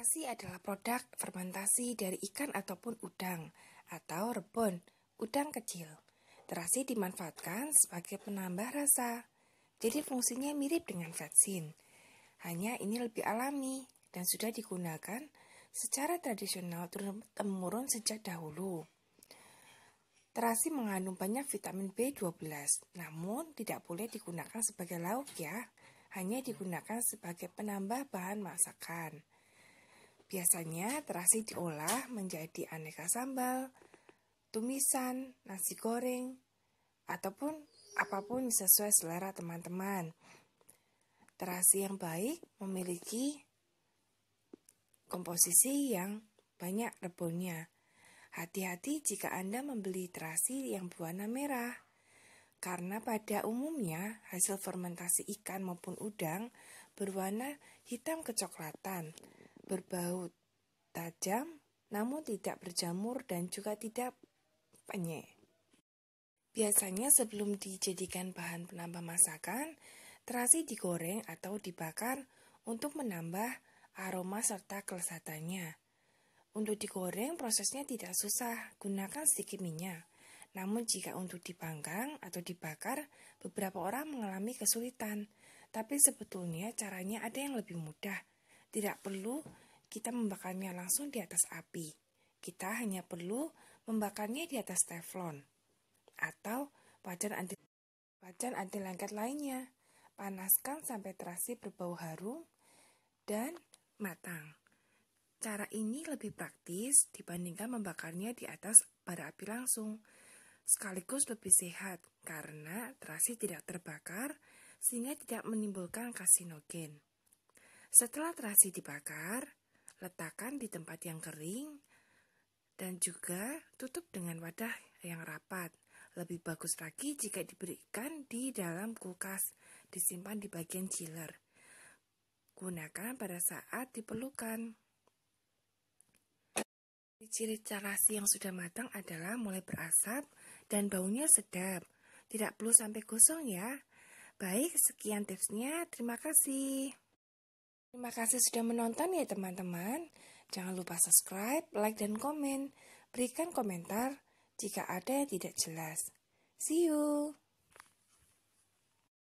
Terasi adalah produk fermentasi dari ikan ataupun udang atau rebon, udang kecil. Terasi dimanfaatkan sebagai penambah rasa. Jadi fungsinya mirip dengan vetsin. Hanya ini lebih alami dan sudah digunakan secara tradisional turun-temurun sejak dahulu. Terasi mengandung banyak vitamin B12, namun tidak boleh digunakan sebagai lauk ya, hanya digunakan sebagai penambah bahan masakan. Biasanya terasi diolah menjadi aneka sambal, tumisan, nasi goreng, ataupun apapun sesuai selera teman-teman. Terasi yang baik memiliki komposisi yang banyak rebunnya. Hati-hati jika Anda membeli terasi yang berwarna merah, karena pada umumnya hasil fermentasi ikan maupun udang berwarna hitam kecoklatan berbau tajam namun tidak berjamur dan juga tidak penyek. Biasanya sebelum dijadikan bahan penambah masakan, terasi digoreng atau dibakar untuk menambah aroma serta kelesatannya. Untuk digoreng prosesnya tidak susah, gunakan sedikit minyak. Namun jika untuk dipanggang atau dibakar, beberapa orang mengalami kesulitan. Tapi sebetulnya caranya ada yang lebih mudah, tidak perlu kita membakarnya langsung di atas api. Kita hanya perlu membakarnya di atas teflon atau wajan anti wajan anti lengket lainnya. Panaskan sampai terasi berbau harum dan matang. Cara ini lebih praktis dibandingkan membakarnya di atas bara api langsung. Sekaligus lebih sehat karena terasi tidak terbakar sehingga tidak menimbulkan kasinogen. Setelah terasi dibakar, letakkan di tempat yang kering dan juga tutup dengan wadah yang rapat. Lebih bagus lagi jika diberikan di dalam kulkas, disimpan di bagian chiller. Gunakan pada saat diperlukan. Ciri terasi yang sudah matang adalah mulai berasap dan baunya sedap. Tidak perlu sampai gosong ya. Baik, sekian tipsnya. Terima kasih. Terima kasih sudah menonton ya teman-teman. Jangan lupa subscribe, like, dan komen. Berikan komentar jika ada yang tidak jelas. See you!